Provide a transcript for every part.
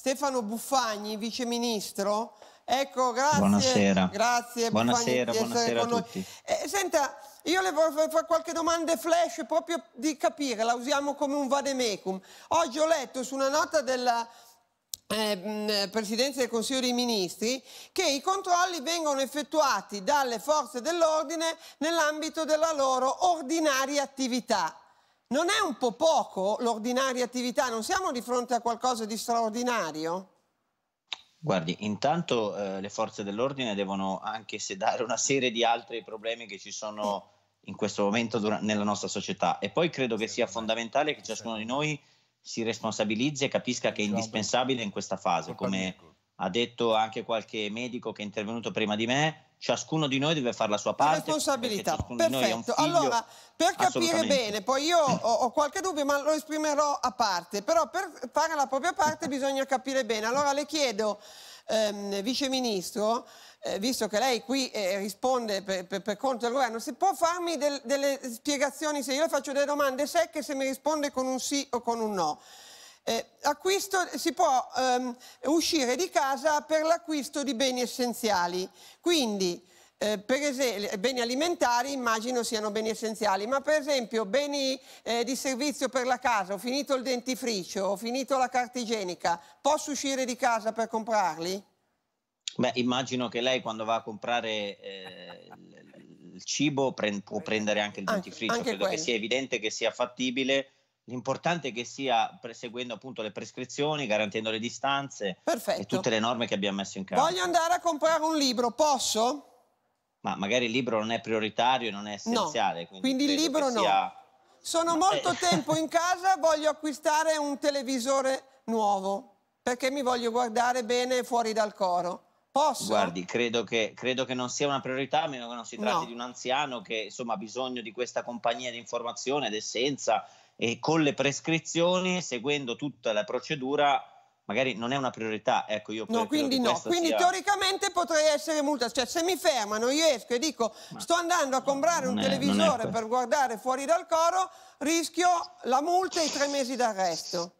Stefano Buffagni, viceministro. Ecco, grazie. Buonasera. Grazie buonasera, Buffagni, buonasera a tutti. Eh, senta, io le vorrei fare qualche domanda flash proprio di capire, la usiamo come un vademecum. Oggi ho letto su una nota della eh, mm, Presidenza del Consiglio dei Ministri che i controlli vengono effettuati dalle forze dell'ordine nell'ambito della loro ordinaria attività. Non è un po' poco l'ordinaria attività? Non siamo di fronte a qualcosa di straordinario? Guardi, intanto eh, le forze dell'ordine devono anche sedare una serie di altri problemi che ci sono in questo momento nella nostra società e poi credo che sia fondamentale che ciascuno di noi si responsabilizzi e capisca che è diciamo. indispensabile in questa fase, come ha detto anche qualche medico che è intervenuto prima di me, ciascuno di noi deve fare la sua parte. La responsabilità, perfetto. Allora, per capire bene, poi io ho, ho, qualche dubbio, ma lo esprimerò a parte, però per fare la propria parte bisogna capire bene. Allora le chiedo, ehm, Vice Ministro, eh, visto che lei qui eh, risponde per, per, per, conto del governo, se può farmi del, delle spiegazioni, se io le faccio delle domande secche, se mi risponde con un sì o con un no. Eh, acquisto, si può ehm, uscire di casa per l'acquisto di beni essenziali, quindi eh, per beni alimentari immagino siano beni essenziali, ma per esempio beni eh, di servizio per la casa, ho finito il dentifricio, ho finito la carta igienica, posso uscire di casa per comprarli? Beh, immagino che lei quando va a comprare eh, il cibo pre può prendere anche il dentifricio, anche, anche credo quelli. che sia evidente che sia fattibile L'importante è che sia seguendo appunto le prescrizioni, garantendo le distanze Perfetto. e tutte le norme che abbiamo messo in campo. Voglio andare a comprare un libro, posso? Ma magari il libro non è prioritario, non è essenziale. No. Quindi, quindi il libro no. Sia... Sono Ma... molto eh. tempo in casa, voglio acquistare un televisore nuovo perché mi voglio guardare bene fuori dal coro. Posso? Guardi, credo che, credo che, non sia una priorità, a meno che non si tratti no. di un anziano che insomma, ha bisogno di questa compagnia di informazione ed è senza e con le prescrizioni, seguendo tutta la procedura, magari non è una priorità. Ecco, io no, quindi no, quindi sia... teoricamente potrei essere multa, cioè se mi fermano io esco e dico Ma sto andando a comprare un è, televisore per... per guardare fuori dal coro, rischio la multa e i tre mesi d'arresto.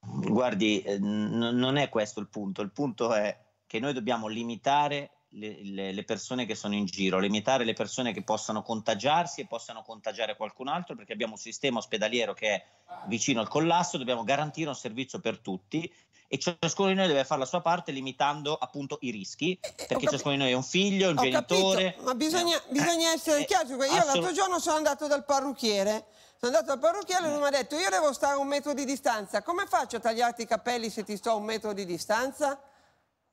Guardi, eh, non è questo il punto, il punto è che noi dobbiamo limitare le, le, le, persone che sono in giro, limitare le persone che possano contagiarsi e possano contagiare qualcun altro, perché abbiamo un sistema ospedaliero che è vicino al collasso, dobbiamo garantire un servizio per tutti e ciascuno di noi deve fare la sua parte limitando appunto i rischi, eh, eh, perché ciascuno di noi è un figlio, un Ho genitore. Capito, ma bisogna, eh, bisogna eh, essere eh, chiari, io assolut- l'altro giorno sono andato dal parrucchiere. Sono andato al parrucchiere e lui mi ha detto io devo stare a un metro di distanza, come faccio a tagliarti i capelli se ti sto a un metro di distanza?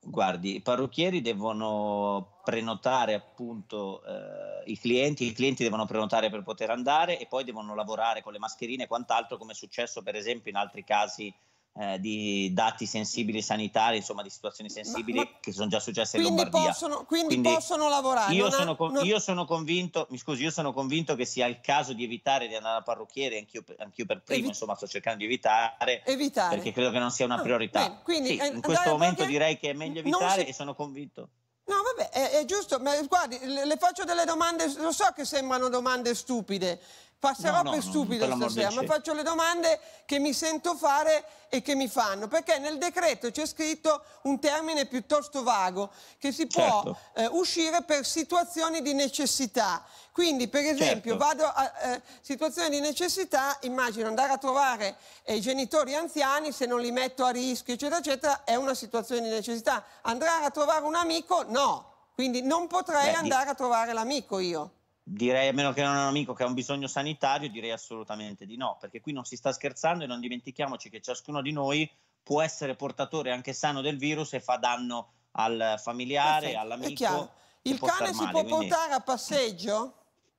Guardi, i parrucchieri devono prenotare appunto eh, i clienti, i clienti devono prenotare per poter andare e poi devono lavorare con le mascherine e quant'altro come è successo per esempio in altri casi eh, di dati sensibili sanitari, insomma di situazioni sensibili ma, ma che sono già successe in Lombardia. Possono, quindi, quindi possono lavorare. Io, sono, ha, non... io sono convinto, mi scusi, io sono convinto che sia il caso di evitare di andare al parrucchiere, anch'io, anch'io per primo, Evi... insomma sto cercando di evitare, evitare, perché credo che non sia una ah, priorità. Bene, quindi, sì, in questo momento direi che è meglio evitare si... e sono convinto. No, vabbè, è, è giusto, ma guardi, le, le faccio delle domande, lo so che sembrano domande stupide, passerò no, per stupido per stasera, ma faccio le domande che mi sento fare e che mi fanno, perché nel decreto c'è scritto un termine piuttosto vago, che si certo. può eh, uscire per situazioni di necessità. Quindi, per esempio, certo. vado a eh, situazioni di necessità, immagino andare a trovare eh, i genitori anziani, se non li metto a rischio, eccetera, eccetera, è una situazione di necessità. Andare a trovare un amico? No. Quindi non potrei Beh, andare a trovare l'amico io. Direi, a meno che non è un amico che ha un bisogno sanitario, direi assolutamente di no, perché qui non si sta scherzando e non dimentichiamoci che ciascuno di noi può essere portatore anche sano del virus e fa danno al familiare, Perfetto. all'amico. Il cane si male, può quindi... portare a passeggio?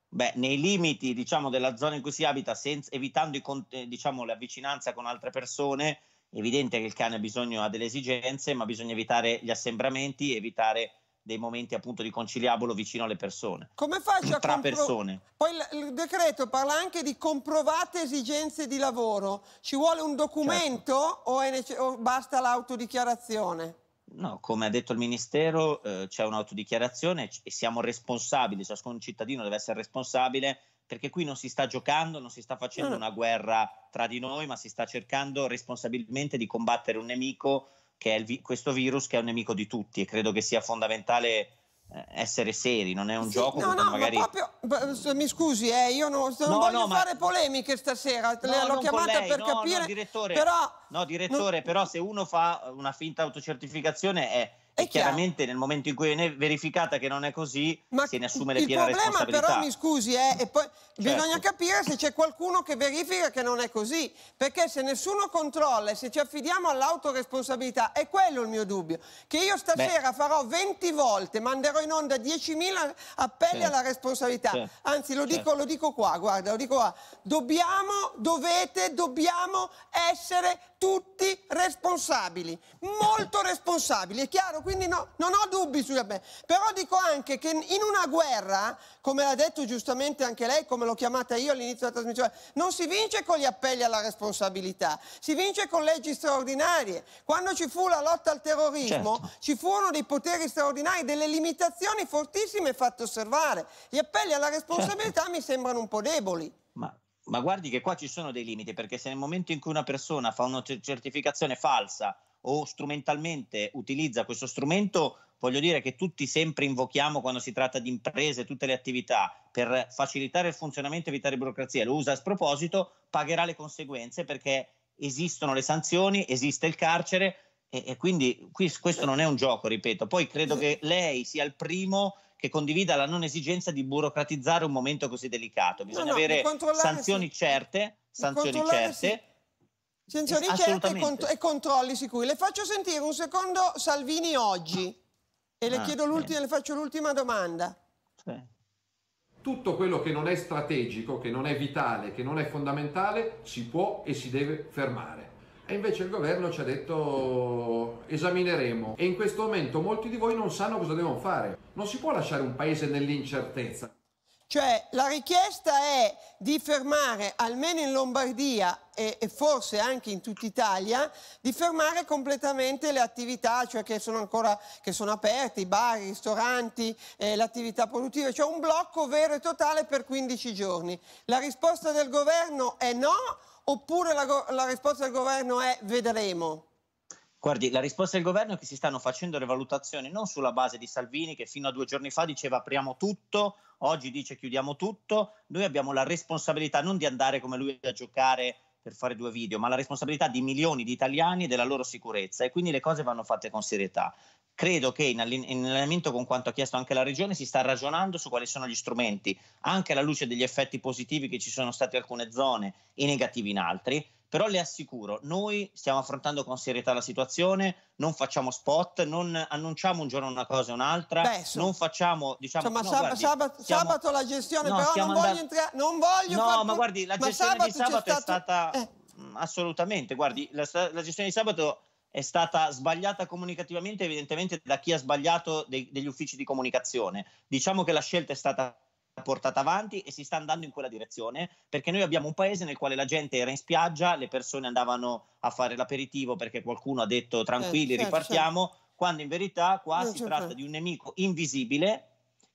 Beh, nei limiti diciamo, della zona in cui si abita, senza, evitando i, eh, diciamo, la vicinanza con altre persone, è evidente che il cane ha bisogno ha delle esigenze, ma bisogna evitare gli assembramenti, evitare dei momenti appunto di conciliabolo vicino alle persone. Come faccio a tra compro- persone? Poi il, il decreto parla anche di comprovate esigenze di lavoro. Ci vuole un documento certo. o, nece- o, basta l'autodichiarazione? No, come ha detto il Ministero eh, c'è un'autodichiarazione e siamo responsabili, ciascun cittadino deve essere responsabile perché qui non si sta giocando, non si sta facendo no, ah. no. una guerra tra di noi, ma si sta cercando responsabilmente di combattere un nemico che è vi- questo virus che è un nemico di tutti e credo che sia fondamentale eh, essere seri, non è un sì, gioco no, no, magari... ma proprio, mi scusi, eh, io non, non no, voglio no, fare ma... polemiche stasera, no, l'ho chiamata lei, per capire, direttore, però... No, direttore, però se uno fa una finta autocertificazione è e chiaramente nel momento in cui viene verificata che non è così, Ma se ne assume le piene responsabilità. Il problema però, mi scusi, eh, e poi certo. bisogna capire se c'è qualcuno che verifica che non è così, perché se nessuno controlla e se ci affidiamo all'autoresponsabilità, è quello il mio dubbio, che io stasera Beh. farò 20 volte, manderò in onda 10.000 appelli certo. alla responsabilità, certo. anzi lo dico, lo dico qua, guarda, lo dico qua, dobbiamo, dovete, dobbiamo essere tutti responsabili, molto responsabili, è chiaro? quindi no, non ho dubbi su Giappone. Però dico anche che in una guerra, come l'ha detto giustamente anche lei, come l'ho chiamata io all'inizio della trasmissione, non si vince con gli appelli alla responsabilità, si vince con leggi straordinarie. Quando ci fu la lotta al terrorismo, certo. ci furono dei poteri straordinari, delle limitazioni fortissime fatte osservare. Gli appelli alla responsabilità certo. mi sembrano un po' deboli. Ma ma guardi che qua ci sono dei limiti, perché se nel momento in cui una persona fa una certificazione falsa o strumentalmente utilizza questo strumento, voglio dire che tutti sempre invochiamo quando si tratta di imprese, tutte le attività, per facilitare il funzionamento e evitare burocrazia, lo usa a sproposito, pagherà le conseguenze perché esistono le sanzioni, esiste il carcere e, e quindi qui, questo non è un gioco, ripeto. Poi credo che lei sia il primo che condivida la non esigenza di burocratizzare un momento così delicato. Bisogna no, no, avere sanzioni certe, sanzioni certe senza richiesta eh, e, cont e, controlli sicuri. Le faccio sentire un secondo Salvini oggi e le, ah, sì. le faccio l'ultima domanda. Sì. Tutto quello che non è strategico, che non è vitale, che non è fondamentale, si può e si deve fermare. E invece il governo ci ha detto esamineremo. E in questo momento molti di voi non sanno cosa devono fare. Non si può lasciare un paese nell'incertezza. Cioè la richiesta è di fermare, almeno in Lombardia e, e, forse anche in tutta Italia, di fermare completamente le attività, cioè che sono ancora che sono aperte, i bar, i ristoranti, eh, l'attività produttiva, cioè un blocco vero e totale per 15 giorni. La risposta del governo è no oppure la, la risposta del governo è vedremo? Guardi, la risposta del governo è che si stanno facendo le valutazioni non sulla base di Salvini che fino a due giorni fa diceva apriamo tutto, oggi dice chiudiamo tutto, noi abbiamo la responsabilità non di andare come lui a giocare per fare due video, ma la responsabilità di milioni di italiani e della loro sicurezza e quindi le cose vanno fatte con serietà. Credo che in allineamento con quanto ha chiesto anche la Regione si sta ragionando su quali sono gli strumenti, anche alla luce degli effetti positivi che ci sono stati in alcune zone e negativi in altre però le assicuro, noi stiamo affrontando con serietà la situazione, non facciamo spot, non annunciamo un giorno una cosa e un'altra, Beh, so. non facciamo, diciamo, cioè, ma no, sab- guardi, sabato, siamo, sabato, la gestione, no, però non voglio, entrare, non voglio No, far... ma guardi, la ma gestione di sabato è stato... stata eh. Mm, assolutamente, guardi, la, la gestione di sabato è stata sbagliata comunicativamente evidentemente da chi ha sbagliato dei, degli uffici di comunicazione. Diciamo che la scelta è stata portata avanti e si sta andando in quella direzione perché noi abbiamo un paese nel quale la gente era in spiaggia, le persone andavano a fare l'aperitivo perché qualcuno ha detto tranquilli, certo, certo, ripartiamo, certo. quando in verità qua si tratta di un nemico invisibile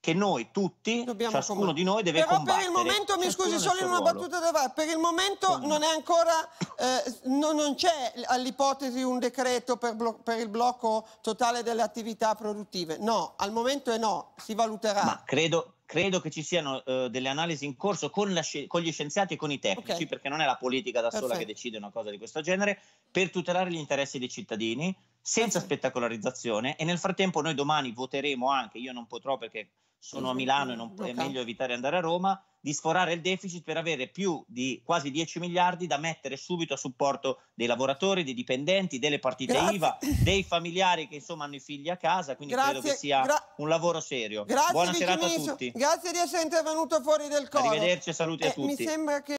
che noi tutti, Dobbiamo ciascuno combattere. di noi deve Però combattere. Però per il momento, mi scusi solo in una battuta da fare, per il momento Come? non è ancora, eh, no, non c'è all'ipotesi un decreto per, per, il blocco totale delle attività produttive. No, al momento è no, si valuterà. Ma credo, credo che ci siano eh, delle analisi in corso con, la, con, gli scienziati e con i tecnici, okay. perché non è la politica da Perfetto. sola che decide una cosa di questo genere, per tutelare gli interessi dei cittadini senza Perfetto. spettacolarizzazione e nel frattempo noi domani voteremo anche, io non potrò perché sono a Milano e non, è meglio evitare di andare a Roma, di sforare il deficit per avere più di quasi 10 miliardi da mettere subito a supporto dei lavoratori, dei dipendenti, delle partite Grazie. IVA, dei familiari che insomma hanno i figli a casa, quindi Grazie. credo che sia Gra- un lavoro serio. Grazie Buona serata a tutti. Grazie di essere intervenuto fuori del coro. Arrivederci e saluti eh, a tutti. Mi sembra che